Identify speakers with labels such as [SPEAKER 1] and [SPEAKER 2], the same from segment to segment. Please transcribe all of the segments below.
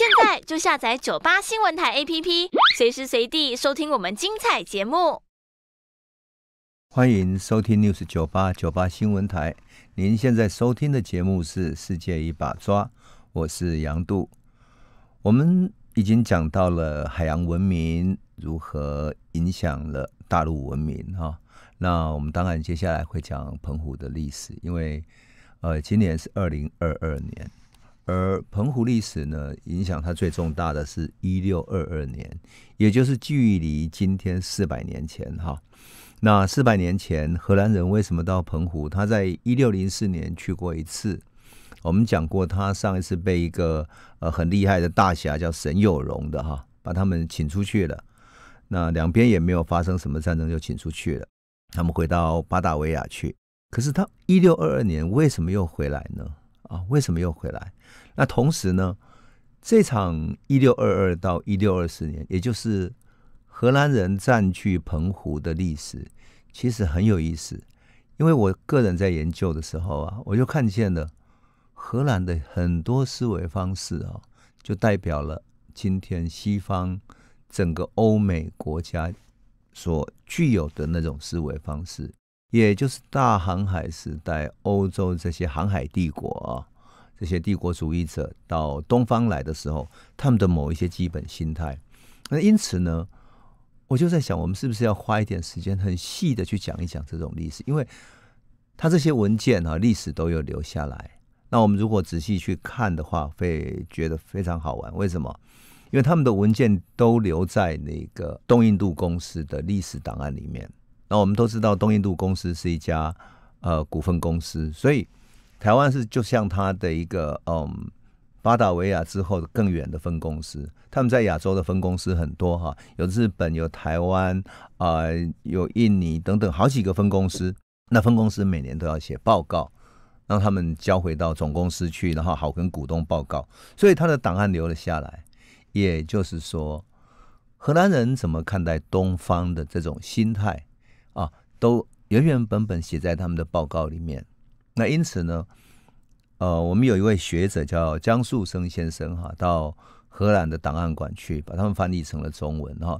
[SPEAKER 1] 现在就下载九八新闻台 APP，随时随地收听我们精彩节目。欢迎收听 News 九八九八新闻台，您现在收听的节目是《世界一把抓》，我是杨度。我们已经讲到了海洋文明如何影响了大陆文明哈，那我们当然接下来会讲澎湖的历史，因为呃，今年是二零二二年。而澎湖历史呢，影响它最重大的是一六二二年，也就是距离今天四百年前哈。那四百年前荷兰人为什么到澎湖？他在一六零四年去过一次，我们讲过，他上一次被一个呃很厉害的大侠叫沈有容的哈，把他们请出去了。那两边也没有发生什么战争，就请出去了。他们回到巴达维亚去。可是他一六二二年为什么又回来呢？啊，为什么又回来？那同时呢，这场一六二二到一六二四年，也就是荷兰人占据澎湖的历史，其实很有意思。因为我个人在研究的时候啊，我就看见了荷兰的很多思维方式啊，就代表了今天西方整个欧美国家所具有的那种思维方式，也就是大航海时代欧洲这些航海帝国啊。这些帝国主义者到东方来的时候，他们的某一些基本心态。那因此呢，我就在想，我们是不是要花一点时间，很细的去讲一讲这种历史？因为，他这些文件啊，历史都有留下来。那我们如果仔细去看的话，会觉得非常好玩。为什么？因为他们的文件都留在那个东印度公司的历史档案里面。那我们都知道，东印度公司是一家呃股份公司，所以。台湾是就像他的一个，嗯，巴达维亚之后更远的分公司，他们在亚洲的分公司很多哈，有日本，有台湾啊，有印尼等等好几个分公司。那分公司每年都要写报告，让他们交回到总公司去，然后好跟股东报告。所以他的档案留了下来，也就是说，荷兰人怎么看待东方的这种心态啊，都原原本本写在他们的报告里面。那因此呢，呃，我们有一位学者叫江树生先生哈，到荷兰的档案馆去，把他们翻译成了中文哈，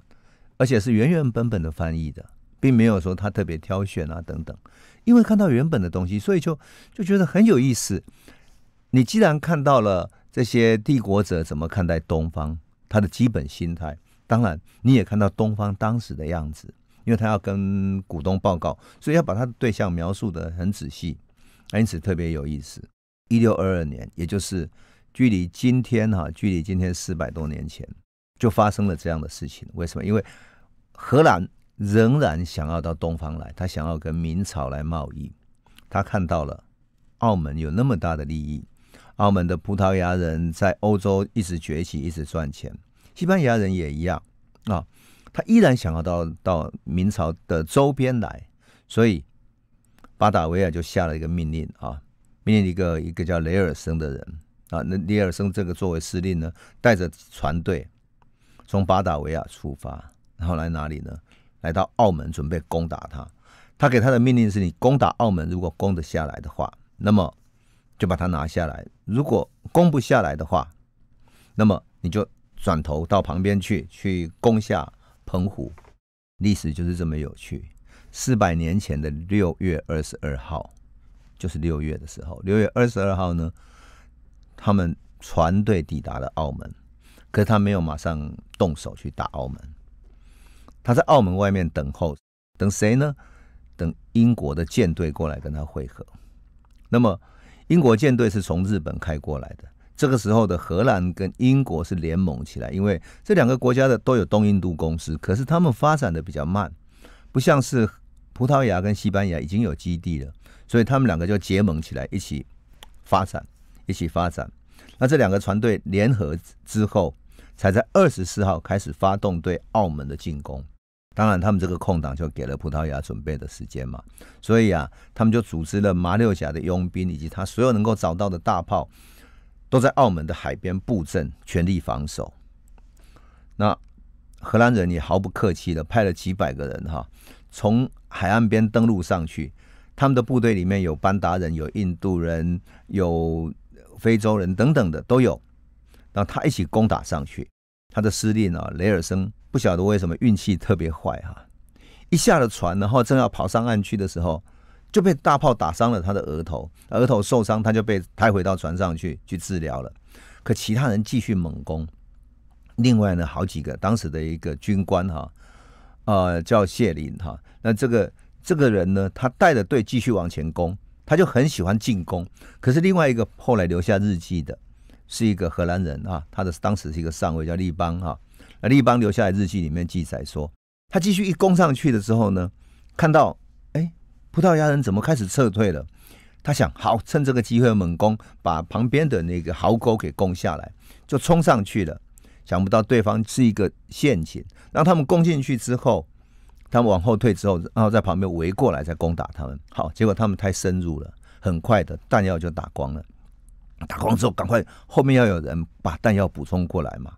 [SPEAKER 1] 而且是原原本本的翻译的，并没有说他特别挑选啊等等，因为看到原本的东西，所以就就觉得很有意思。你既然看到了这些帝国者怎么看待东方，他的基本心态，当然你也看到东方当时的样子，因为他要跟股东报告，所以要把他的对象描述的很仔细。因此特别有意思，一六二二年，也就是距离今天哈，距离今天四百多年前，就发生了这样的事情。为什么？因为荷兰仍然想要到东方来，他想要跟明朝来贸易。他看到了澳门有那么大的利益，澳门的葡萄牙人在欧洲一直崛起，一直赚钱，西班牙人也一样啊，他依然想要到到明朝的周边来，所以。巴达维亚就下了一个命令啊，命令一个一个叫雷尔森的人啊，那雷尔森这个作为司令呢，带着船队从巴达维亚出发，然后来哪里呢？来到澳门，准备攻打他。他给他的命令是你攻打澳门，如果攻得下来的话，那么就把它拿下来；如果攻不下来的话，那么你就转头到旁边去去攻下澎湖。历史就是这么有趣。四百年前的六月二十二号，就是六月的时候，六月二十二号呢，他们船队抵达了澳门，可是他没有马上动手去打澳门，他在澳门外面等候，等谁呢？等英国的舰队过来跟他汇合。那么英国舰队是从日本开过来的，这个时候的荷兰跟英国是联盟起来，因为这两个国家的都有东印度公司，可是他们发展的比较慢。不像是葡萄牙跟西班牙已经有基地了，所以他们两个就结盟起来，一起发展，一起发展。那这两个船队联合之后，才在二十四号开始发动对澳门的进攻。当然，他们这个空档就给了葡萄牙准备的时间嘛，所以啊，他们就组织了麻六甲的佣兵以及他所有能够找到的大炮，都在澳门的海边布阵，全力防守。那荷兰人也毫不客气的派了几百个人哈，从海岸边登陆上去。他们的部队里面有班达人，有印度人，有非洲人等等的都有。然后他一起攻打上去。他的司令啊雷尔森不晓得为什么运气特别坏哈，一下了船，然后正要跑上岸去的时候，就被大炮打伤了他的额头。额头受伤，他就被抬回到船上去去治疗了。可其他人继续猛攻。另外呢，好几个当时的一个军官哈，呃，叫谢林哈。那这个这个人呢，他带着队继续往前攻，他就很喜欢进攻。可是另外一个后来留下日记的，是一个荷兰人啊，他的当时是一个上尉叫利邦哈。那利邦留下来日记里面记载说，他继续一攻上去的时候呢，看到哎，葡萄牙人怎么开始撤退了？他想好趁这个机会猛攻，把旁边的那个壕沟给攻下来，就冲上去了。想不到对方是一个陷阱，让他们攻进去之后，他们往后退之后，然后在旁边围过来再攻打他们。好，结果他们太深入了，很快的弹药就打光了。打光之后，赶快后面要有人把弹药补充过来嘛，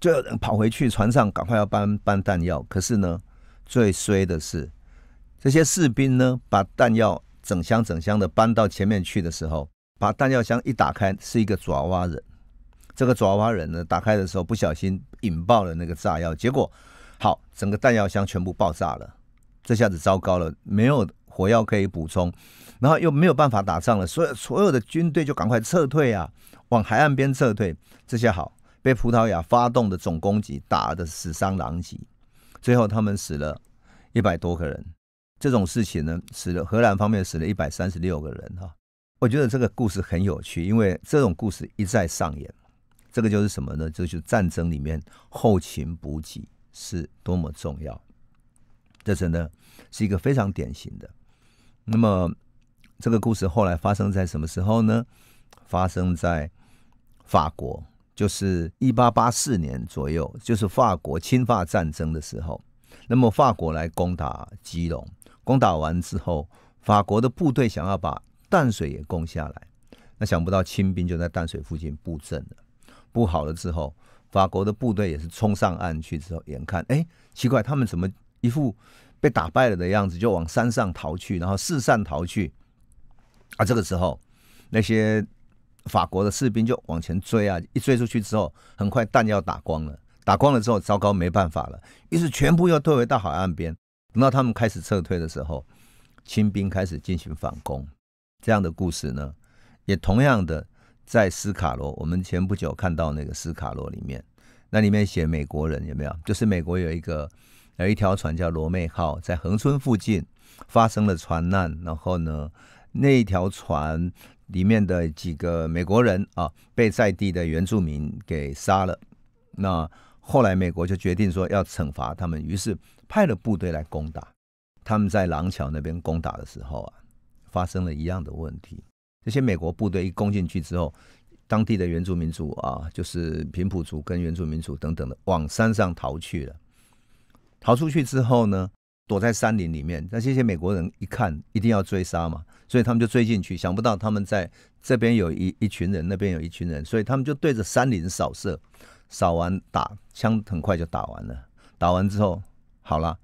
[SPEAKER 1] 就有人跑回去船上，赶快要搬搬弹药。可是呢，最衰的是这些士兵呢，把弹药整箱整箱的搬到前面去的时候，把弹药箱一打开，是一个爪哇人。这个爪哇人呢，打开的时候不小心引爆了那个炸药，结果好，整个弹药箱全部爆炸了。这下子糟糕了，没有火药可以补充，然后又没有办法打仗了。所 有所有的军队就赶快撤退啊，往海岸边撤退。这下好，被葡萄牙发动的总攻击打的死伤狼藉，最后他们死了一百多个人。这种事情呢，死了荷兰方面死了一百三十六个人哈。我觉得这个故事很有趣，因为这种故事一再上演。这个就是什么呢？这就是战争里面后勤补给是多么重要。这真的是一个非常典型的。那么这个故事后来发生在什么时候呢？发生在法国，就是一八八四年左右，就是法国侵法战争的时候。那么法国来攻打基隆，攻打完之后，法国的部队想要把淡水也攻下来，那想不到清兵就在淡水附近布阵了。不好了！之后，法国的部队也是冲上岸去之后，眼看，哎，奇怪，他们怎么一副被打败了的样子，就往山上逃去，然后四散逃去，啊，这个时候，那些法国的士兵就往前追啊，一追出去之后，很快弹药打光了，打光了之后，糟糕，没办法了，于是全部又退回到海岸边。等到他们开始撤退的时候，清兵开始进行反攻。这样的故事呢，也同样的。在斯卡罗，我们前不久看到那个斯卡罗里面，那里面写美国人有没有？就是美国有一个有一条船叫罗妹号，在横村附近发生了船难，然后呢，那一条船里面的几个美国人啊，被在地的原住民给杀了。那后来美国就决定说要惩罚他们，于是派了部队来攻打。他们在廊桥那边攻打的时候啊，发生了一样的问题。这些美国部队一攻进去之后，当地的原住民族啊，就是平埔族跟原住民族等等的，往山上逃去了。逃出去之后呢，躲在山林里面。那这些美国人一看，一定要追杀嘛，所以他们就追进去。想不到他们在这边有一一群人，那边有一群人，所以他们就对着山林扫射。扫完打枪，很快就打完了。打完之后，好了，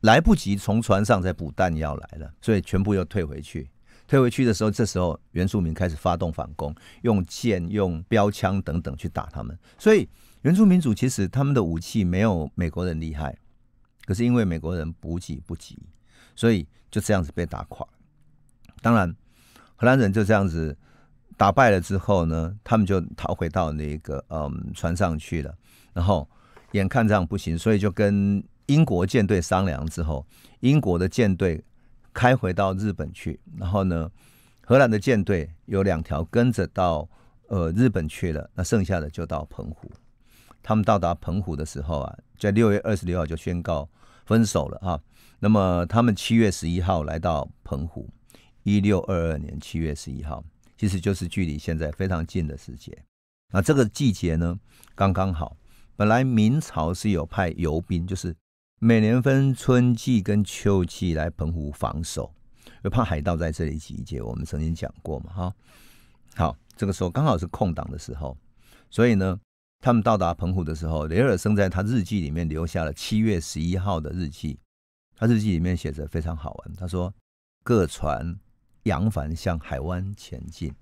[SPEAKER 1] 来不及从船上再补弹药来了，所以全部又退回去。退回去的时候，这时候原住民开始发动反攻，用剑、用标枪等等去打他们。所以原住民族其实他们的武器没有美国人厉害，可是因为美国人补给不及，所以就这样子被打垮。当然，荷兰人就这样子打败了之后呢，他们就逃回到那个嗯船上去了。然后眼看这样不行，所以就跟英国舰队商量之后，英国的舰队。开回到日本去，然后呢，荷兰的舰队有两条跟着到呃日本去了，那剩下的就到澎湖。他们到达澎湖的时候啊，在六月二十六号就宣告分手了啊。那么他们七月十一号来到澎湖，一六二二年七月十一号，其实就是距离现在非常近的时间。那这个季节呢，刚刚好，本来明朝是有派游兵，就是。每年分春季跟秋季来澎湖防守，又怕海盗在这里集结。我们曾经讲过嘛，哈。好，这个时候刚好是空档的时候，所以呢，他们到达澎湖的时候，雷尔森在他日记里面留下了七月十一号的日记。他日记里面写着非常好玩，他说：“各船扬帆向海湾前进。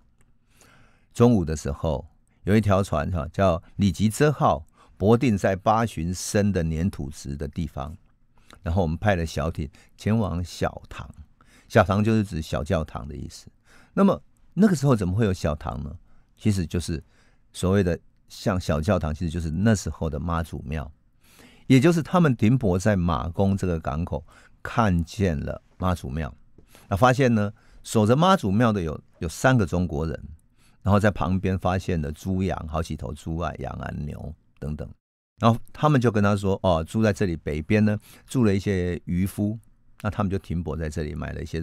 [SPEAKER 1] 中午的时候，有一条船哈，叫里吉兹号。”泊定在八旬深的粘土池的地方，然后我们派了小艇前往小堂，小堂就是指小教堂的意思。那么那个时候怎么会有小堂呢？其实就是所谓的像小教堂，其实就是那时候的妈祖庙，也就是他们停泊在马公这个港口，看见了妈祖庙，那发现呢，守着妈祖庙的有有三个中国人，然后在旁边发现了猪羊，好几头猪啊、羊啊、牛。等等，然后他们就跟他说：“哦，住在这里北边呢，住了一些渔夫。那他们就停泊在这里，买了一些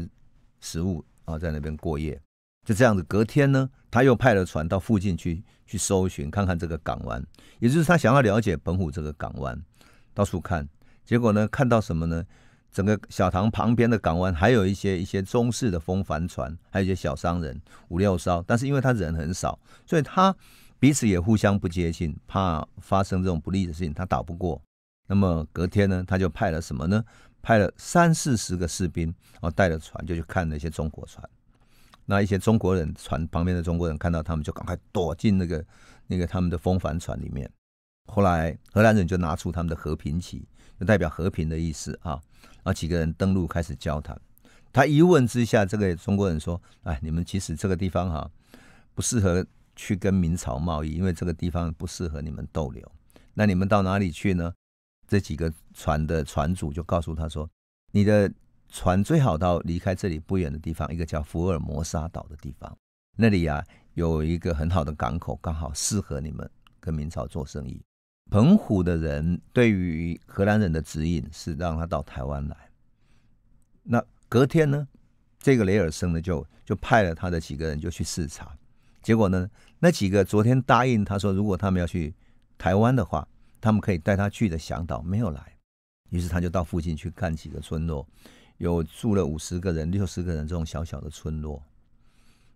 [SPEAKER 1] 食物啊，在那边过夜。就这样子，隔天呢，他又派了船到附近去去搜寻，看看这个港湾，也就是他想要了解澎湖这个港湾，到处看。结果呢，看到什么呢？整个小塘旁边的港湾还有一些一些中式的风帆船，还有一些小商人五六艘。但是因为他人很少，所以他。”彼此也互相不接近，怕发生这种不利的事情。他打不过，那么隔天呢，他就派了什么呢？派了三四十个士兵，然后带着船就去看那些中国船。那一些中国人船旁边的中国人看到他们，就赶快躲进那个那个他们的风帆船里面。后来荷兰人就拿出他们的和平旗，就代表和平的意思啊。那几个人登陆开始交谈。他一问之下，这个中国人说：“哎，你们其实这个地方哈不适合。”去跟明朝贸易，因为这个地方不适合你们逗留。那你们到哪里去呢？这几个船的船主就告诉他说：“你的船最好到离开这里不远的地方，一个叫福尔摩沙岛的地方，那里呀有一个很好的港口，刚好适合你们跟明朝做生意。”澎湖的人对于荷兰人的指引是让他到台湾来。那隔天呢，这个雷尔生呢就就派了他的几个人就去视察。结果呢？那几个昨天答应他说，如果他们要去台湾的话，他们可以带他去的向导没有来，于是他就到附近去干几个村落，有住了五十个人、六十个人这种小小的村落，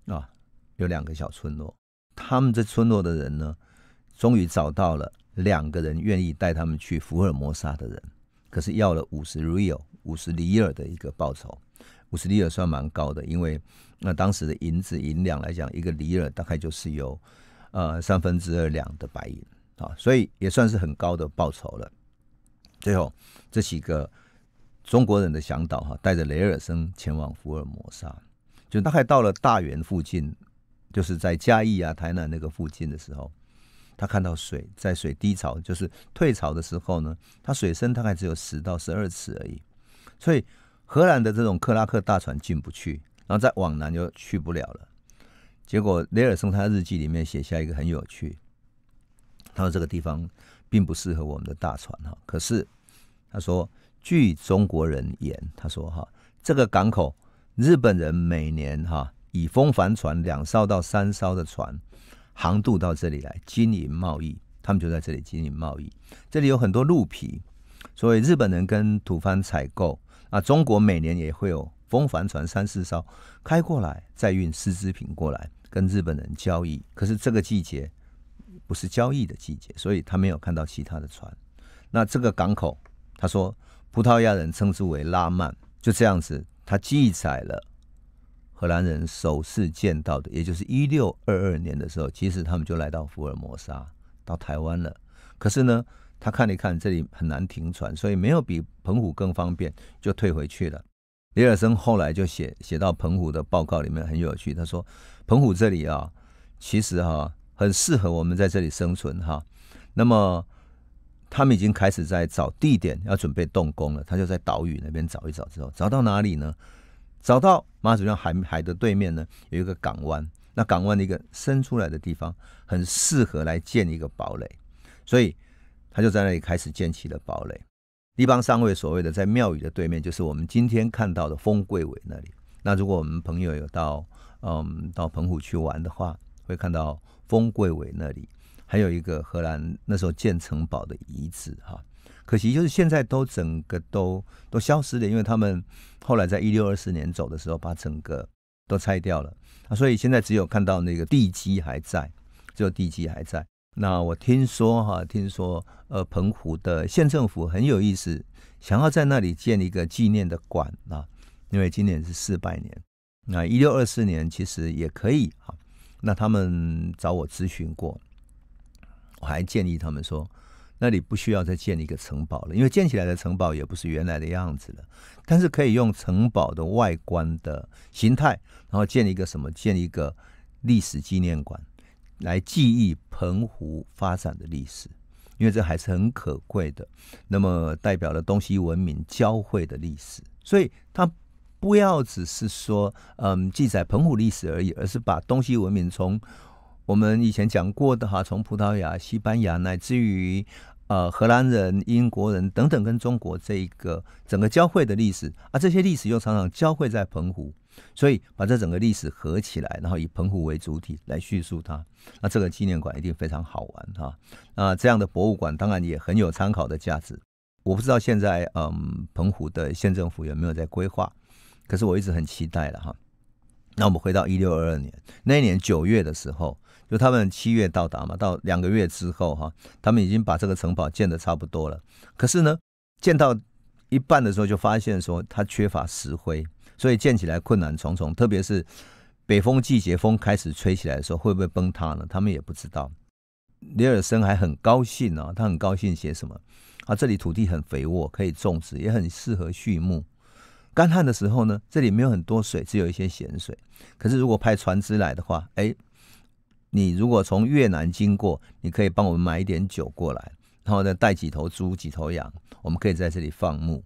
[SPEAKER 1] 啊，有两个小村落，他们这村落的人呢，终于找到了两个人愿意带他们去福尔摩沙的人，可是要了五十 real。五十里尔的一个报酬。五十里尔算蛮高的，因为那当时的银子、银两来讲，一个里尔大概就是有呃三分之二两的白银啊，所以也算是很高的报酬了。最后这几个中国人的向导哈，带着雷尔森前往福尔摩沙，就大概到了大园附近，就是在嘉义啊、台南那个附近的时候，他看到水在水低潮，就是退潮的时候呢，它水深大概只有十到十二尺而已，所以。荷兰的这种克拉克大船进不去，然后再往南就去不了了。结果雷尔松他日记里面写下一个很有趣，他说这个地方并不适合我们的大船哈。可是他说，据中国人言，他说哈，这个港口日本人每年哈以风帆船两艘到三艘的船航渡到这里来经营贸易，他们就在这里经营贸易。这里有很多鹿皮，所以日本人跟土方采购。啊，中国每年也会有风帆船三四艘开过来，再运丝织品过来跟日本人交易。可是这个季节不是交易的季节，所以他没有看到其他的船。那这个港口，他说葡萄牙人称之为拉曼，就这样子，他记载了荷兰人首次见到的，也就是一六二二年的时候，其实他们就来到福尔摩沙，到台湾了。可是呢？他看一看这里很难停船，所以没有比澎湖更方便，就退回去了。李尔森后来就写写到澎湖的报告里面很有趣，他说澎湖这里啊，其实哈很适合我们在这里生存哈。那么他们已经开始在找地点，要准备动工了。他就在岛屿那边找一找，之后找到哪里呢？找到马祖庙海海的对面呢，有一个港湾。那港湾的一个伸出来的地方，很适合来建一个堡垒，所以。他就在那里开始建起了堡垒。一帮上尉所谓的在庙宇的对面，就是我们今天看到的丰贵尾那里。那如果我们朋友有到嗯到澎湖去玩的话，会看到丰贵尾那里还有一个荷兰那时候建城堡的遗址哈。可惜就是现在都整个都都消失了，因为他们后来在一六二四年走的时候把整个都拆掉了啊，所以现在只有看到那个地基还在，只有地基还在。那我听说哈，听说呃，澎湖的县政府很有意思，想要在那里建一个纪念的馆啊，因为今年是四百年。那一六二四年其实也可以哈，那他们找我咨询过，我还建议他们说，那里不需要再建一个城堡了，因为建起来的城堡也不是原来的样子了，但是可以用城堡的外观的形态，然后建一个什么，建一个历史纪念馆。来记忆澎湖发展的历史，因为这还是很可贵的。那么，代表了东西文明交汇的历史，所以它不要只是说，嗯，记载澎湖历史而已，而是把东西文明从我们以前讲过的哈，从葡萄牙、西班牙，乃至于呃荷兰人、英国人等等，跟中国这一个整个交汇的历史，而这些历史又常常交汇在澎湖。所以把这整个历史合起来，然后以澎湖为主体来叙述它，那这个纪念馆一定非常好玩哈。那这样的博物馆当然也很有参考的价值。我不知道现在嗯澎湖的县政府有没有在规划，可是我一直很期待了哈。那我们回到一六二二年，那一年九月的时候，就他们七月到达嘛，到两个月之后哈，他们已经把这个城堡建的差不多了。可是呢，建到一半的时候就发现说它缺乏石灰。所以建起来困难重重，特别是北风季节风开始吹起来的时候，会不会崩塌呢？他们也不知道。尼尔森还很高兴呢，他很高兴写什么？啊，这里土地很肥沃，可以种植，也很适合畜牧。干旱的时候呢，这里没有很多水，只有一些咸水。可是如果派船只来的话，哎，你如果从越南经过，你可以帮我们买一点酒过来，然后再带几头猪、几头羊，我们可以在这里放牧。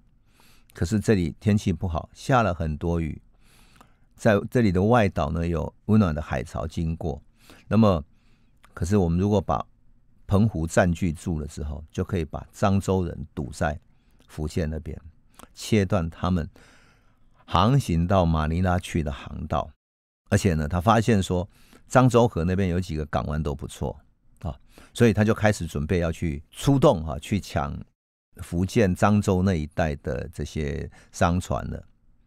[SPEAKER 1] 可是这里天气不好，下了很多雨，在这里的外岛呢有温暖的海潮经过。那么，可是我们如果把澎湖占据住了之后，就可以把漳州人堵在福建那边，切断他们航行到马尼拉去的航道。而且呢，他发现说漳州河那边有几个港湾都不错啊，所以他就开始准备要去出动哈，去抢。福建漳州那一带的这些商船了，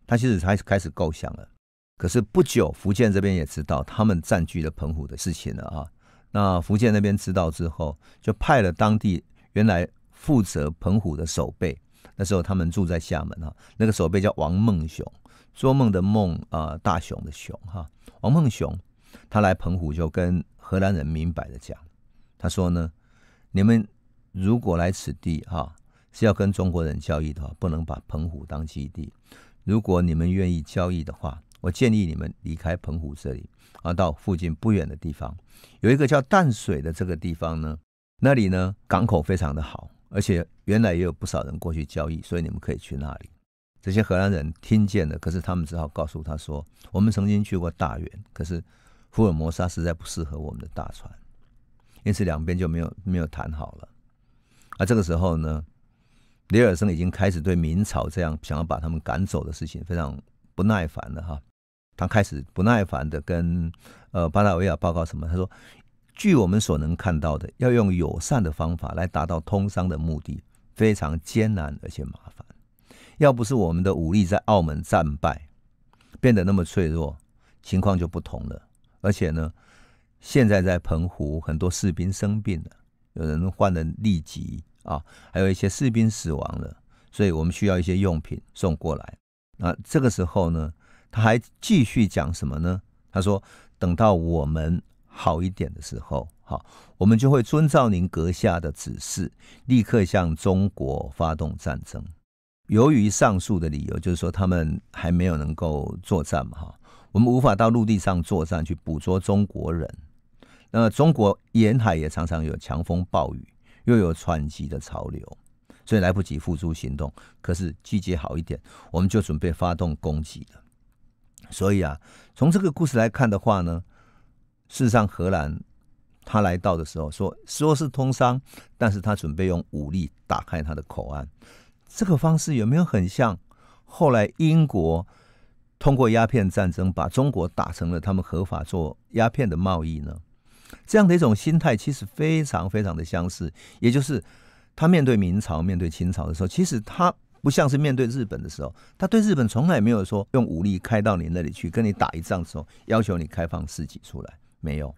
[SPEAKER 1] 他其实开始开始构想了。可是不久，福建这边也知道他们占据了澎湖的事情了啊。那福建那边知道之后，就派了当地原来负责澎湖的守备，那时候他们住在厦门啊。那个守备叫王梦雄，做梦的梦啊，大雄的雄哈。王梦雄，他来澎湖，就跟荷兰人明白的讲，他说呢：你们如果来此地哈。是要跟中国人交易的话，不能把澎湖当基地。如果你们愿意交易的话，我建议你们离开澎湖这里，而到附近不远的地方，有一个叫淡水的这个地方呢，那里呢港口非常的好，而且原来也有不少人过去交易，所以你们可以去那里。这些荷兰人听见了，可是他们只好告诉他说：“我们曾经去过大员，可是福尔摩沙实在不适合我们的大船。”因此两边就没有没有谈好了。而这个时候呢？李尔森已经开始对明朝这样想要把他们赶走的事情非常不耐烦了哈，他开始不耐烦的跟呃巴达维亚报告什么？他说，据我们所能看到的，要用友善的方法来达到通商的目的，非常艰难而且麻烦。要不是我们的武力在澳门战败，变得那么脆弱，情况就不同了。而且呢，现在在澎湖很多士兵生病了，有人患了痢疾。啊，还有一些士兵死亡了，所以我们需要一些用品送过来。那这个时候呢，他还继续讲什么呢？他说：“等到我们好一点的时候，好，我们就会遵照您阁下的指示，立刻向中国发动战争。”由于上述的理由，就是说他们还没有能够作战嘛，哈，我们无法到陆地上作战去捕捉中国人。那中国沿海也常常有强风暴雨。又有喘息的潮流，所以来不及付诸行动。可是季节好一点，我们就准备发动攻击了。所以啊，从这个故事来看的话呢，事实上荷兰他来到的时候说说是通商，但是他准备用武力打开他的口岸。这个方式有没有很像后来英国通过鸦片战争把中国打成了他们合法做鸦片的贸易呢？这样的一种心态其实非常非常的相似，也就是他面对明朝、面对清朝的时候，其实他不像是面对日本的时候，他对日本从来没有说用武力开到你那里去，跟你打一仗的时候，要求你开放自己出来，没有，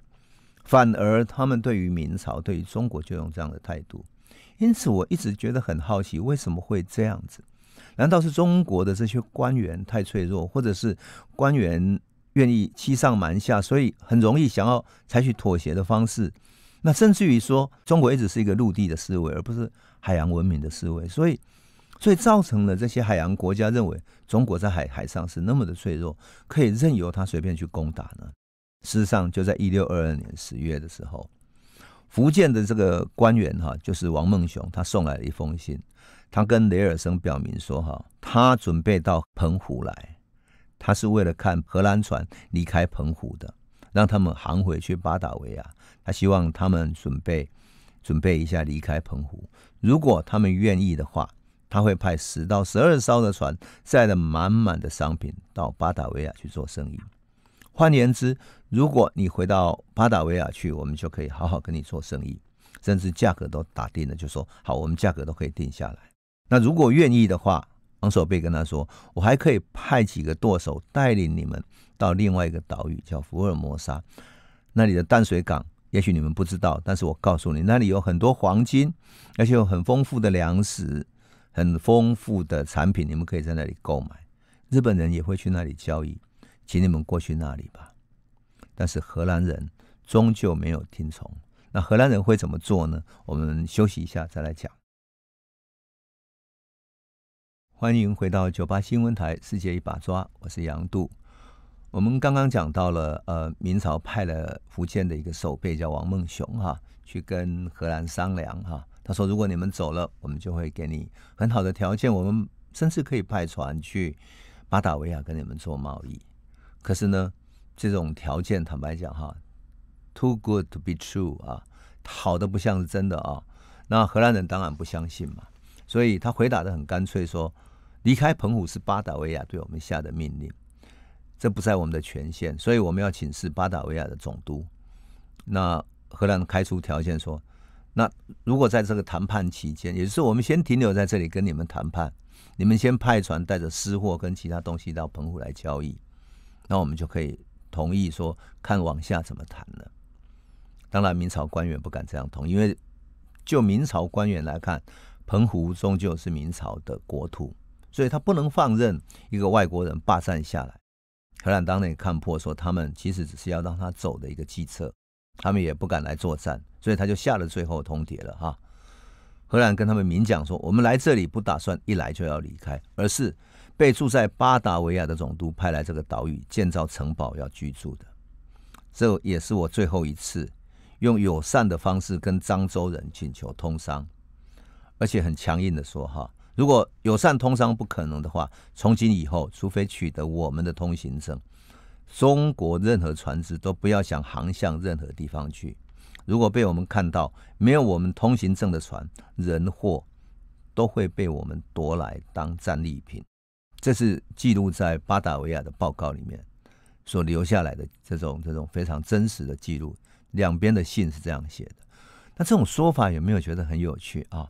[SPEAKER 1] 反而他们对于明朝、对于中国就用这样的态度，因此我一直觉得很好奇，为什么会这样子？难道是中国的这些官员太脆弱，或者是官员？愿意欺上瞒下，所以很容易想要采取妥协的方式。那甚至于说，中国一直是一个陆地的思维，而不是海洋文明的思维，所以，所以造成了这些海洋国家认为中国在海海上是那么的脆弱，可以任由他随便去攻打呢。事实上，就在一六二二年十月的时候，福建的这个官员哈，就是王梦雄，他送来了一封信，他跟雷尔森表明说哈，他准备到澎湖来。他是为了看荷兰船离开澎湖的，让他们航回去巴达维亚。他希望他们准备准备一下离开澎湖。如果他们愿意的话，他会派十到十二艘的船，载着满满的商品到巴达维亚去做生意。换言之，如果你回到巴达维亚去，我们就可以好好跟你做生意，甚至价格都打定了，就说好，我们价格都可以定下来。那如果愿意的话。王守贝跟他说：“我还可以派几个舵手带领你们到另外一个岛屿，叫福尔摩沙。那里的淡水港，也许你们不知道，但是我告诉你，那里有很多黄金，而且有很丰富的粮食，很丰富的产品，你们可以在那里购买。日本人也会去那里交易，请你们过去那里吧。但是荷兰人终究没有听从。那荷兰人会怎么做呢？我们休息一下再来讲。”欢迎回到九八新闻台，世界一把抓，我是杨度。我们刚刚讲到了，呃，明朝派了福建的一个守备叫王孟雄哈，去跟荷兰商量哈。他说：“如果你们走了，我们就会给你很好的条件，我们甚至可以派船去巴达维亚跟你们做贸易。”可是呢，这种条件坦白讲哈，too good to be true 啊，好的不像是真的啊。那荷兰人当然不相信嘛，所以他回答的很干脆说。离开澎湖是巴达维亚对我们下的命令，这不在我们的权限，所以我们要请示巴达维亚的总督。那荷兰开出条件说，那如果在这个谈判期间，也就是我们先停留在这里跟你们谈判，你们先派船带着私货跟其他东西到澎湖来交易，那我们就可以同意说看往下怎么谈了。当然，明朝官员不敢这样同因为就明朝官员来看，澎湖终究是明朝的国土。所以他不能放任一个外国人霸占下来。荷兰当年看破，说他们其实只是要让他走的一个计策，他们也不敢来作战，所以他就下了最后通牒了哈。荷兰跟他们明讲说，我们来这里不打算一来就要离开，而是被住在巴达维亚的总督派来这个岛屿建造城堡要居住的。这也是我最后一次用友善的方式跟漳州人请求通商，而且很强硬的说哈。如果友善通商不可能的话，从今以后，除非取得我们的通行证，中国任何船只都不要想航向任何地方去。如果被我们看到没有我们通行证的船，人货都会被我们夺来当战利品。这是记录在巴达维亚的报告里面所留下来的这种这种非常真实的记录。两边的信是这样写的。那这种说法有没有觉得很有趣啊？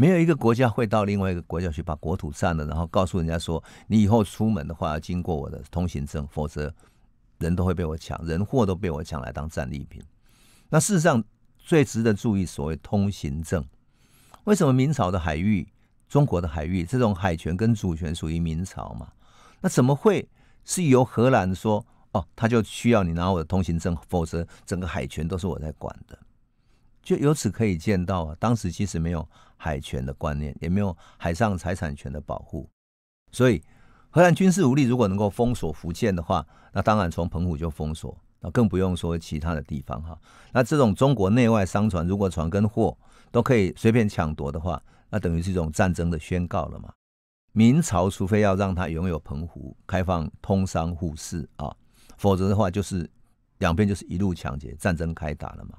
[SPEAKER 1] 没有一个国家会到另外一个国家去把国土占了，然后告诉人家说：“你以后出门的话要经过我的通行证，否则人都会被我抢，人货都被我抢来当战利品。”那事实上最值得注意，所谓通行证，为什么明朝的海域、中国的海域这种海权跟主权属于明朝嘛？那怎么会是由荷兰说：“哦，他就需要你拿我的通行证，否则整个海权都是我在管的？”就由此可以见到啊，当时其实没有。海权的观念也没有海上财产权的保护，所以荷兰军事武力如果能够封锁福建的话，那当然从澎湖就封锁，那更不用说其他的地方哈。那这种中国内外商船如果船跟货都可以随便抢夺的话，那等于是一种战争的宣告了嘛。明朝除非要让他拥有澎湖开放通商互市啊，否则的话就是两边就是一路抢劫，战争开打了嘛。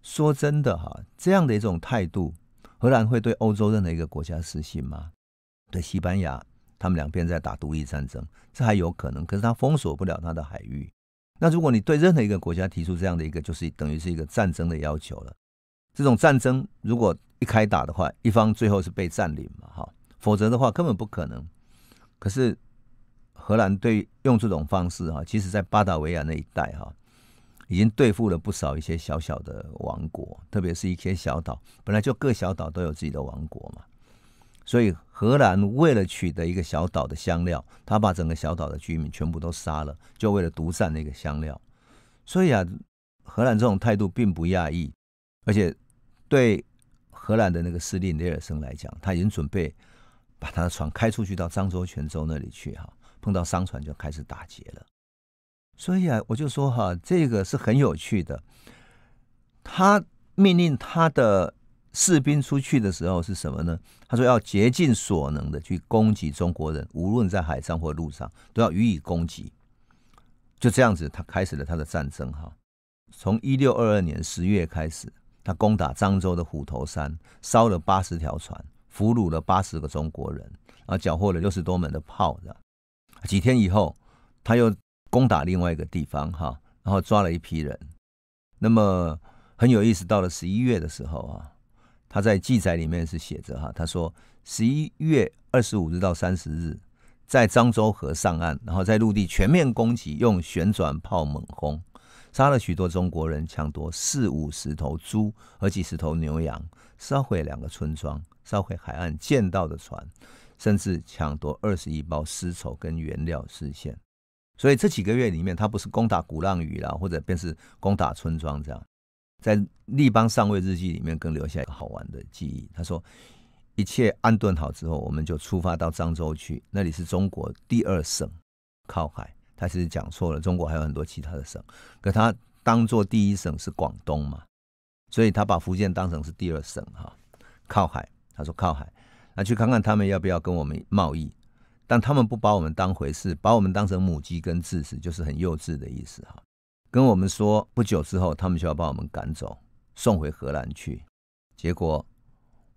[SPEAKER 1] 说真的哈，这样的一种态度。荷兰会对欧洲任何一个国家失信吗？对西班牙，他们两边在打独立战争，这还有可能。可是他封锁不了他的海域。那如果你对任何一个国家提出这样的一个，就是等于是一个战争的要求了。这种战争如果一开打的话，一方最后是被占领嘛，哈。否则的话根本不可能。可是荷兰对用这种方式哈，其实在巴达维亚那一带哈。已经对付了不少一些小小的王国，特别是一些小岛，本来就各小岛都有自己的王国嘛。所以荷兰为了取得一个小岛的香料，他把整个小岛的居民全部都杀了，就为了独占那个香料。所以啊，荷兰这种态度并不讶异，而且对荷兰的那个司令雷尔森来讲，他已经准备把他的船开出去到漳州、泉州那里去哈，碰到商船就开始打劫了。所以啊，我就说哈，这个是很有趣的。他命令他的士兵出去的时候是什么呢？他说要竭尽所能的去攻击中国人，无论在海上或路上，都要予以攻击。就这样子，他开始了他的战争哈。从一六二二年十月开始，他攻打漳州的虎头山，烧了八十条船，俘虏了八十个中国人，啊，缴获了六十多门的炮的。几天以后，他又。攻打另外一个地方哈，然后抓了一批人。那么很有意思，到了十一月的时候啊，他在记载里面是写着哈，他说十一月二十五日到三十日，在漳州河上岸，然后在陆地全面攻击，用旋转炮猛轰，杀了许多中国人，抢夺四五十头猪和几十头牛羊，烧毁两个村庄，烧毁海岸建造的船，甚至抢夺二十一包丝绸跟原料丝线。所以这几个月里面，他不是攻打鼓浪屿啦，或者便是攻打村庄这样。在《立邦上尉日记》里面，更留下一个好玩的记忆。他说：“一切安顿好之后，我们就出发到漳州去。那里是中国第二省，靠海。”他其实讲错了，中国还有很多其他的省，可他当做第一省是广东嘛，所以他把福建当成是第二省哈，靠海。他说靠海，那去看看他们要不要跟我们贸易。但他们不把我们当回事，把我们当成母鸡跟智齿，就是很幼稚的意思哈。跟我们说不久之后，他们就要把我们赶走，送回荷兰去。结果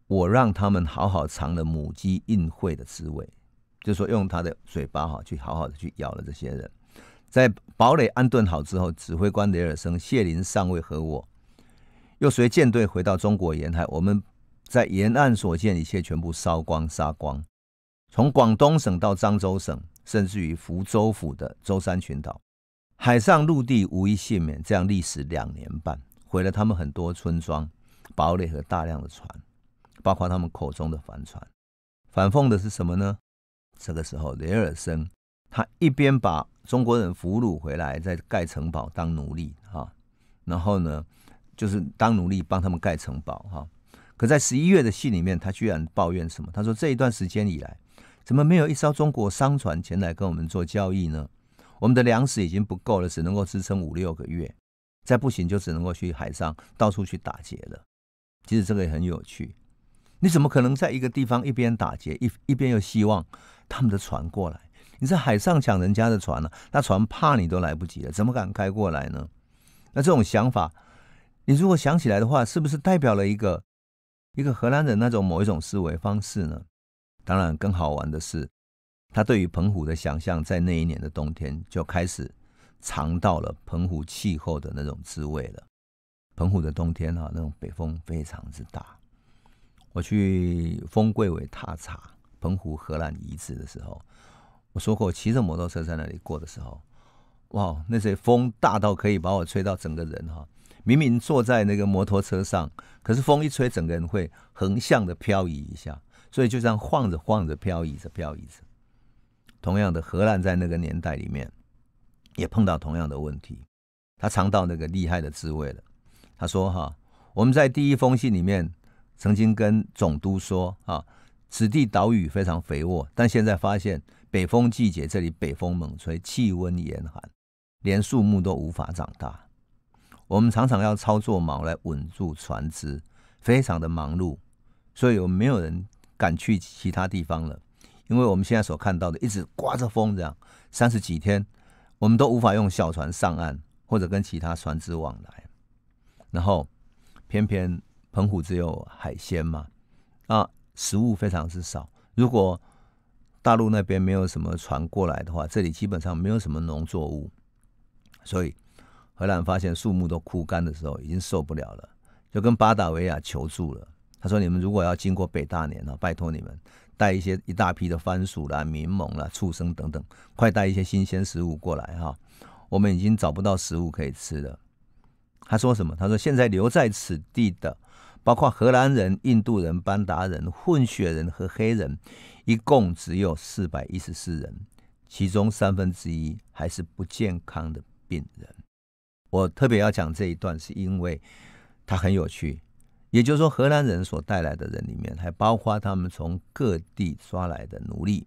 [SPEAKER 1] 我让他们好好尝了母鸡应会的滋味，就说用他的嘴巴哈去好好的去咬了这些人。在堡垒安顿好之后，指挥官雷尔森、谢林上尉和我又随舰队回到中国沿海。我们在沿岸所见，一切全部烧光、杀光。从广东省到漳州省，甚至于福州府的舟山群岛，海上陆地无一幸免。这样历时两年半，毁了他们很多村庄、堡垒和大量的船，包括他们口中的帆船。反讽的是什么呢？这个时候，雷尔森他一边把中国人俘虏回来，在盖城堡当奴隶啊，然后呢，就是当奴隶帮他们盖城堡哈。可在十一月的信里面，他居然抱怨什么？他说这一段时间以来。怎么没有一艘中国商船前来跟我们做交易呢？我们的粮食已经不够了，只能够支撑五六个月，再不行就只能够去海上到处去打劫了。其实这个也很有趣，你怎么可能在一个地方一边打劫一一边又希望他们的船过来？你在海上抢人家的船呢？那船怕你都来不及了，怎么敢开过来呢？那这种想法，你如果想起来的话，是不是代表了一个一个荷兰人那种某一种思维方式呢？当然，更好玩的是，他对于澎湖的想象，在那一年的冬天就开始尝到了澎湖气候的那种滋味了。澎湖的冬天啊，那种北风非常之大。我去丰贵尾踏茶、澎湖荷兰遗址的时候，我说过，骑着摩托车在那里过的时候，哇，那些风大到可以把我吹到整个人哈，明明坐在那个摩托车上，可是风一吹，整个人会横向的漂移一下。所以就这样晃着晃着漂移着漂移着，同样的荷兰在那个年代里面也碰到同样的问题，他尝到那个厉害的滋味了。他说：“哈，我们在第一封信里面曾经跟总督说，啊，此地岛屿非常肥沃，但现在发现北风季节这里北风猛吹，气温严寒，连树木都无法长大。我们常常要操作锚来稳住船只，非常的忙碌，所以我们没有人。”赶去其他地方了，因为我们现在所看到的一直刮着风，这样三十几天，我们都无法用小船上岸或者跟其他船只往来。然后，偏偏澎湖只有海鲜嘛，啊，食物非常之少。如果大陆那边没有什么船过来的话，这里基本上没有什么农作物。所以荷兰发现树木都枯干的时候，已经受不了了，就跟巴达维亚求助了。他说：“你们如果要经过北大年啊，拜托你们带一些一大批的番薯啦、柠檬啦、畜生等等，快带一些新鲜食物过来哈！我们已经找不到食物可以吃了。”他说什么？他说：“现在留在此地的，包括荷兰人、印度人、班达人、混血人和黑人，一共只有四百一十四人，其中三分之一还是不健康的病人。”我特别要讲这一段，是因为它很有趣。也就是说，荷兰人所带来的人里面，还包括他们从各地抓来的奴隶。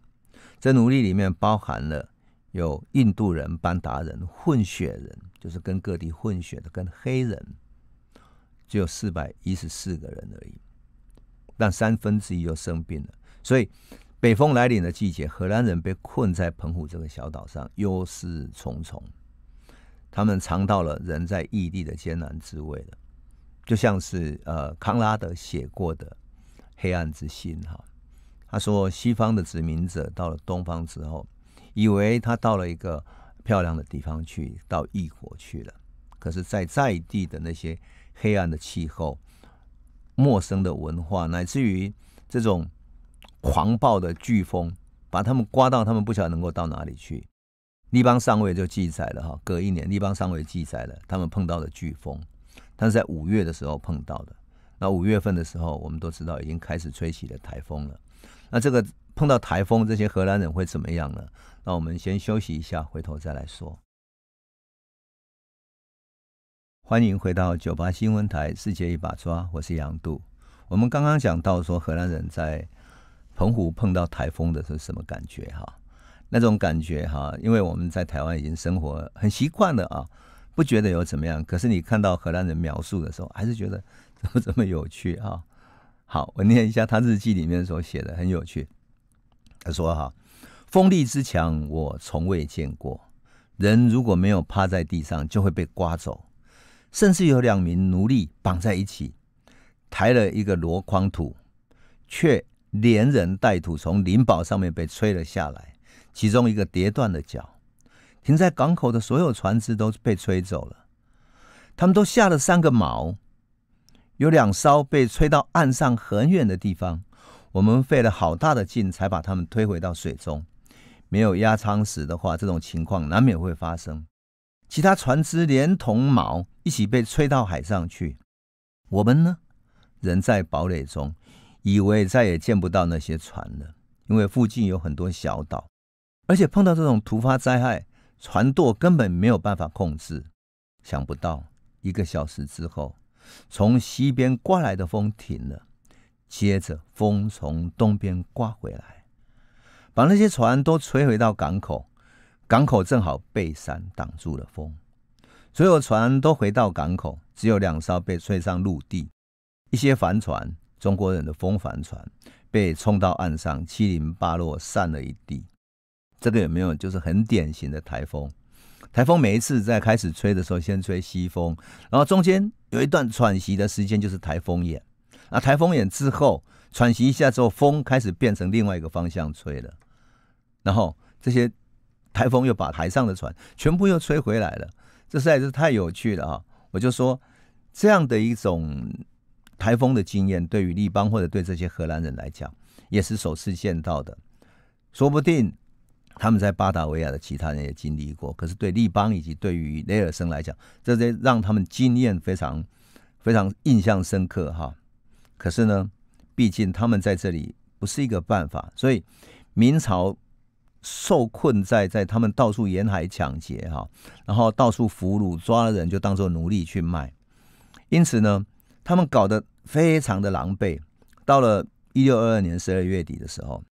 [SPEAKER 1] 这奴隶里面包含了有印度人、班达人、混血人，就是跟各地混血的、跟黑人，只有四百一十四个人而已。但三分之一又生病了，所以北风来临的季节，荷兰人被困在澎湖这个小岛上，忧思重重。他们尝到了人在异地的艰难滋味了。就像是呃，康拉德写过的《黑暗之心》哈，他说西方的殖民者到了东方之后，以为他到了一个漂亮的地方去，到异国去了。可是，在在地的那些黑暗的气候、陌生的文化，乃至于这种狂暴的飓风，把他们刮到他们不晓得能够到哪里去。立邦上尉就记载了哈，隔一年，立邦上尉记载了他们碰到的飓风。但是在五月的时候碰到的，那五月份的时候，我们都知道已经开始吹起了台风了。那这个碰到台风，这些荷兰人会怎么样呢？那我们先休息一下，回头再来说。欢迎回到九八新闻台《世界一把抓》，我是杨度。我们刚刚讲到说荷兰人在澎湖碰到台风的是什么感觉？哈，那种感觉哈，因为我们在台湾已经生活很习惯了啊。不觉得有怎么样，可是你看到荷兰人描述的时候，还是觉得 怎么这么有趣啊？好，我念一下他日记里面所写的，很有趣。他说：“哈，风力之强，我从未见过。人如果没有趴在地上，就会被刮走。甚至有两名奴隶绑在一起，抬了一个箩筐土，却连人带土从灵堡上面被吹了下来，其中一个跌断了脚。”停在港口的所有船只都被吹走了，他们都下了三个锚，有两艘被吹到岸上很远的地方。我们费了好大的劲才把他们推回到水中。没有压舱石的话，这种情况难免会发生。其他船只连同锚一起被吹到海上去，我们呢，人在堡垒中，以为再也见不到那些船了，因为附近有很多小岛，而且碰到这种突发灾害。船舵根本没有办法控制。想不到一个小时之后，从西边刮来的风停了，接着风从东边刮回来，把那些船都吹回到港口。港口正好被山挡住了风，所有船都回到港口，只有两艘被吹上陆地。一些帆船，中国人的风帆船，被冲到岸上，七零八落，散了一地。这个有没有就是很典型的台风？台风每一次在开始吹的时候，先吹西风，然后中间有一段喘息的时间，就是台风眼。那台风眼之后喘息一下之后，风开始变成另外一个方向吹了，然后这些台风又把台上的船全部又吹回来了。这实在是太有趣了啊！我就说这样的一种台风的经验，对于立邦或者对这些荷兰人来讲，也是首次见到的，说不定。他们在巴达维亚的其他人也经历过，可是对立邦以及对于雷尔森来讲，这些让他们经验非常非常印象深刻哈。可是呢，毕竟他们在这里不是一个办法，所以明朝受困在在他们到处沿海抢劫哈，然后到处俘虏抓了人就当做奴隶去卖，因此呢，他们搞得非常的狼狈。到了一六二二年十二月底的时候。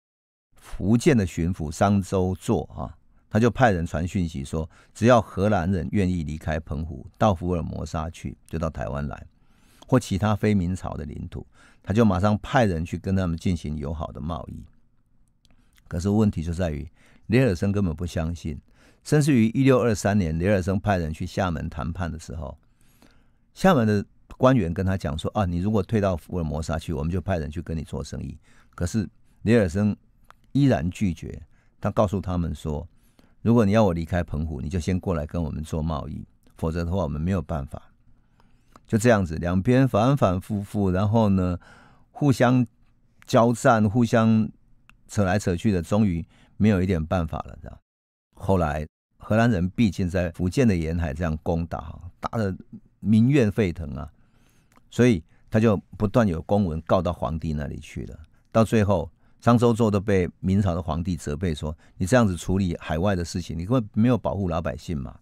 [SPEAKER 1] 福建的巡抚商周作啊，他就派人传讯息说，只要荷兰人愿意离开澎湖，到福尔摩沙去，就到台湾来，或其他非明朝的领土，他就马上派人去跟他们进行友好的贸易。可是问题就在于，雷尔森根本不相信，甚至于一六二三年，雷尔森派人去厦门谈判的时候，厦门的官员跟他讲说，啊，你如果退到福尔摩沙去，我们就派人去跟你做生意。可是雷尔森。依然拒绝，他告诉他们说：“如果你要我离开澎湖，你就先过来跟我们做贸易，否则的话，我们没有办法。”就这样子，两边反反复复，然后呢，互相交战，互相扯来扯去的，终于没有一点办法了，这样。后来荷兰人毕竟在福建的沿海这样攻打，打的民怨沸腾啊，所以他就不断有公文告到皇帝那里去了，到最后。商周座都被明朝的皇帝责备说：“你这样子处理海外的事情，你根本没有保护老百姓嘛。”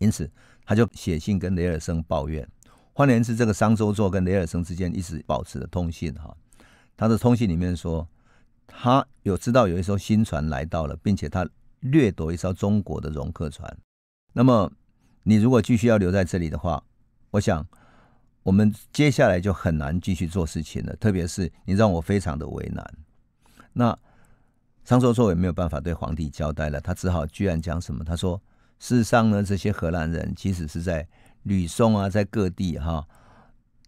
[SPEAKER 1] 因此，他就写信跟雷尔生抱怨。换言之，这个商周座跟雷尔生之间一直保持着通信哈。他的通信里面说，他有知道有一艘新船来到了，并且他掠夺一艘中国的容客船。那么，你如果继续要留在这里的话，我想我们接下来就很难继续做事情了。特别是你让我非常的为难。那张作寿也没有办法对皇帝交代了，他只好居然讲什么？他说：“事实上呢，这些荷兰人即使是在吕宋啊，在各地哈，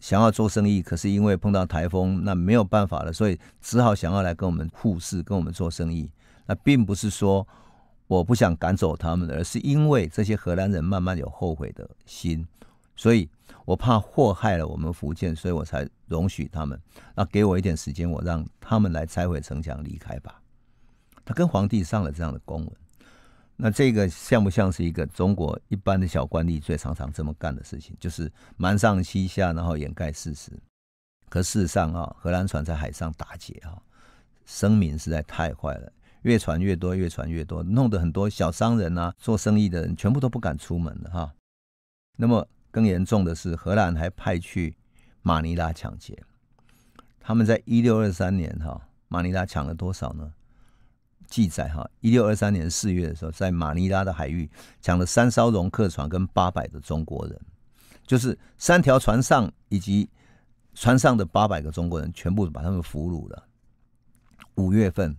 [SPEAKER 1] 想要做生意，可是因为碰到台风，那没有办法了，所以只好想要来跟我们互市，跟我们做生意。那并不是说我不想赶走他们，而是因为这些荷兰人慢慢有后悔的心，所以。”我怕祸害了我们福建，所以我才容许他们。那给我一点时间，我让他们来拆毁城墙，离开吧。他跟皇帝上了这样的公文，那这个像不像是一个中国一般的小官吏最常常这么干的事情？就是瞒上欺下，然后掩盖事实。可事实上啊，荷兰船在海上打劫啊，声名实在太坏了，越传越多，越传越多，弄得很多小商人啊，做生意的人全部都不敢出门了哈。那么。更严重的是，荷兰还派去马尼拉抢劫。他们在一六二三年哈马尼拉抢了多少呢？记载哈一六二三年四月的时候，在马尼拉的海域抢了三艘容客船跟八百的中国人，就是三条船上以及船上的八百个中国人，全部把他们俘虏了。五月份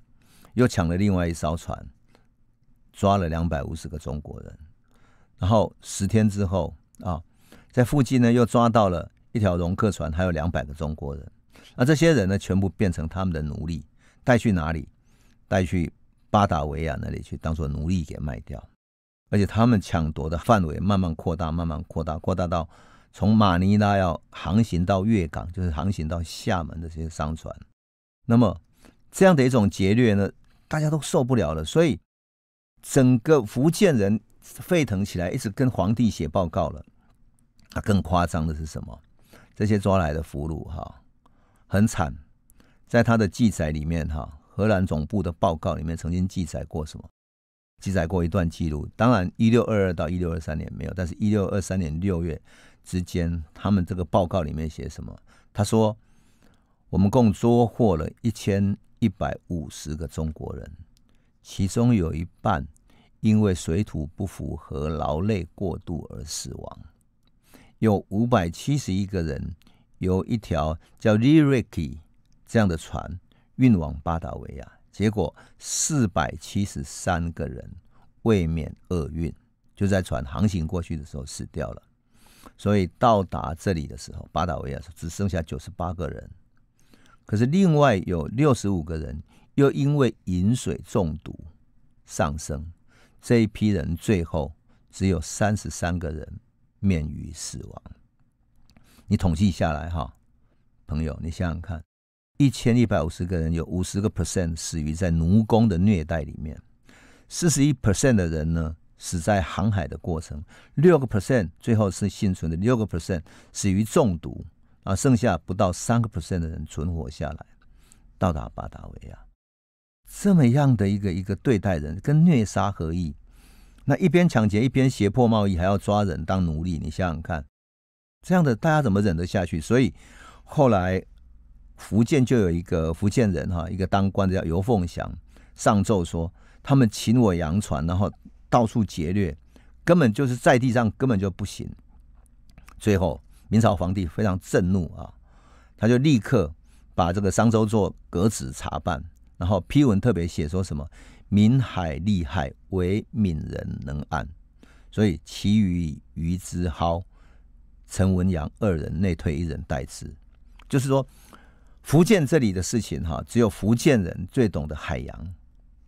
[SPEAKER 1] 又抢了另外一艘船，抓了两百五十个中国人。然后十天之后啊。在附近呢，又抓到了一条容客船，还有两百个中国人。那这些人呢，全部变成他们的奴隶，带去哪里？带去巴达维亚那里去，当做奴隶给卖掉。而且他们抢夺的范围慢慢扩大，慢慢扩大，扩大到从马尼拉要航行到粤港，就是航行到厦门的这些商船。那么这样的一种劫掠呢，大家都受不了了，所以整个福建人沸腾起来，一直跟皇帝写报告了。更夸张的是什么？这些抓来的俘虏哈，很惨。在他的记载里面哈，荷兰总部的报告里面曾经记载过什么？记载过一段记录。当然，一六二二到一六二三年没有，但是一六二三年六月之间，他们这个报告里面写什么？他说：“我们共捉获了一千一百五十个中国人，其中有一半因为水土不符合、劳累过度而死亡。”有五百七十一个人，有一条叫 Liriki 这样的船运往巴达维亚，结果四百七十三个人未免厄运，就在船航行过去的时候死掉了。所以到达这里的时候，巴达维亚只剩下九十八个人。可是另外有六十五个人又因为饮水中毒上升，这一批人最后只有三十三个人。免于死亡。你统计下来哈，朋友，你想想看，一千一百五十个人有五十个 percent 死于在奴工的虐待里面，四十一 percent 的人呢死在航海的过程，六个 percent 最后是幸存的，六个 percent 死于中毒，啊，剩下不到三个 percent 的人存活下来，到达巴达维亚。这么样的一个一个对待人，跟虐杀合意，那一边抢劫，一边胁迫贸易，还要抓人当奴隶，你想想看，这样的大家怎么忍得下去？所以后来福建就有一个福建人哈，一个当官的叫尤凤祥，上奏说他们擒我洋船，然后到处劫掠，根本就是在地上根本就不行。最后明朝皇帝非常震怒啊，他就立刻把这个商州做革职查办，然后批文特别写说什么。闽海利害，唯闽人能安，所以其余于之蒿、陈文阳二人内退一人代之。就是说，福建这里的事情哈，只有福建人最懂得海洋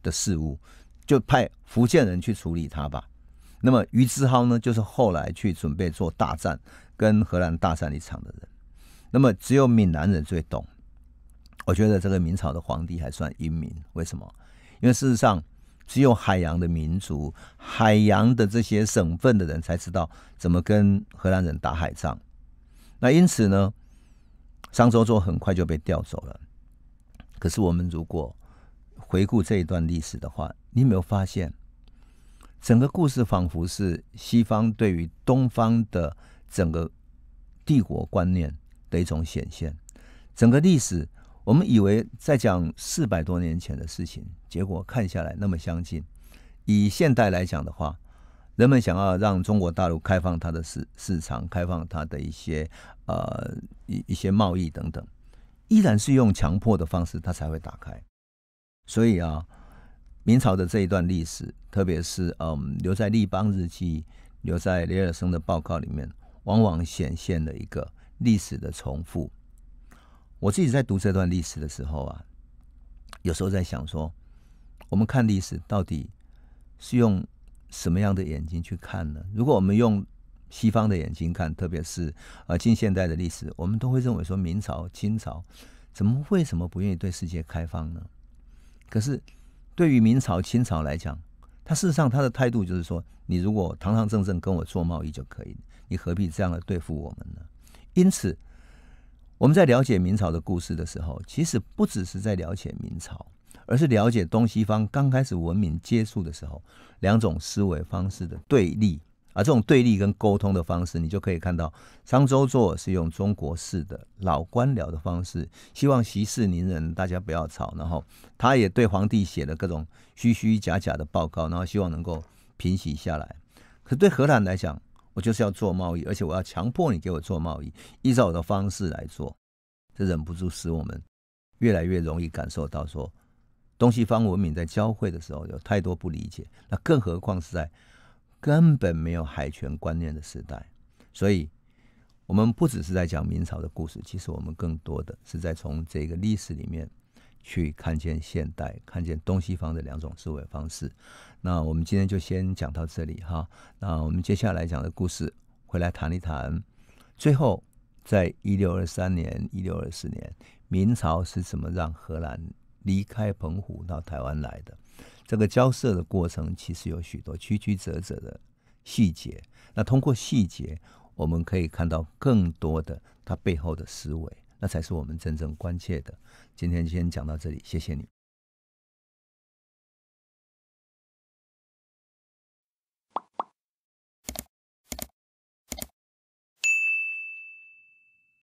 [SPEAKER 1] 的事物，就派福建人去处理他吧。那么于之蒿呢，就是后来去准备做大战跟荷兰大战一场的人。那么只有闽南人最懂。我觉得这个明朝的皇帝还算英明，为什么？因为事实上，只有海洋的民族、海洋的这些省份的人才知道怎么跟荷兰人打海仗。那因此呢，商周周很快就被调走了。可是我们如果回顾这一段历史的话，你有没有发现，整个故事仿佛是西方对于东方的整个帝国观念的一种显现，整个历史。我们以为在讲四百多年前的事情，结果看下来那么相近。以现代来讲的话，人们想要让中国大陆开放它的市市场、开放它的一些呃一一些贸易等等，依然是用强迫的方式，它才会打开。所以啊，明朝的这一段历史，特别是嗯留在立邦日记、留在雷尔生的报告里面，往往显现了一个历史的重复。我自己在读这段历史的时候啊，有时候在想说，我们看历史到底是用什么样的眼睛去看呢？如果我们用西方的眼睛看，特别是呃近现代的历史，我们都会认为说，明朝、清朝怎么为什么不愿意对世界开放呢？可是对于明朝、清朝来讲，他事实上他的态度就是说，你如果堂堂正正跟我做贸易就可以，你何必这样来对付我们呢？因此。我们在了解明朝的故事的时候，其实不只是在了解明朝，而是了解东西方刚开始文明接触的时候，两种思维方式的对立。而这种对立跟沟通的方式，你就可以看到商周作是用中国式的老官僚的方式，希望息事宁人，大家不要吵。然后他也对皇帝写了各种虚虚假假的报告，然后希望能够平息下来。可对荷兰来讲，我就是要做贸易，而且我要强迫你给我做贸易，依照我的方式来做，这忍不住使我们越来越容易感受到说，东西方文明在交汇的时候有太多不理解，那更何况是在根本没有海权观念的时代。所以，我们不只是在讲明朝的故事，其实我们更多的是在从这个历史里面去看见现代，看见东西方的两种思维方式。那我们今天就先讲到这里哈。那我们接下来讲的故事，回来谈一谈。最后，在一六二三年、一六二四年，明朝是怎么让荷兰离开澎湖到台湾来的？这个交涉的过程其实有许多曲曲折折的细节。那通过细节，我们可以看到更多的它背后的思维，那才是我们真正关切的。今天先讲到这里，谢谢你。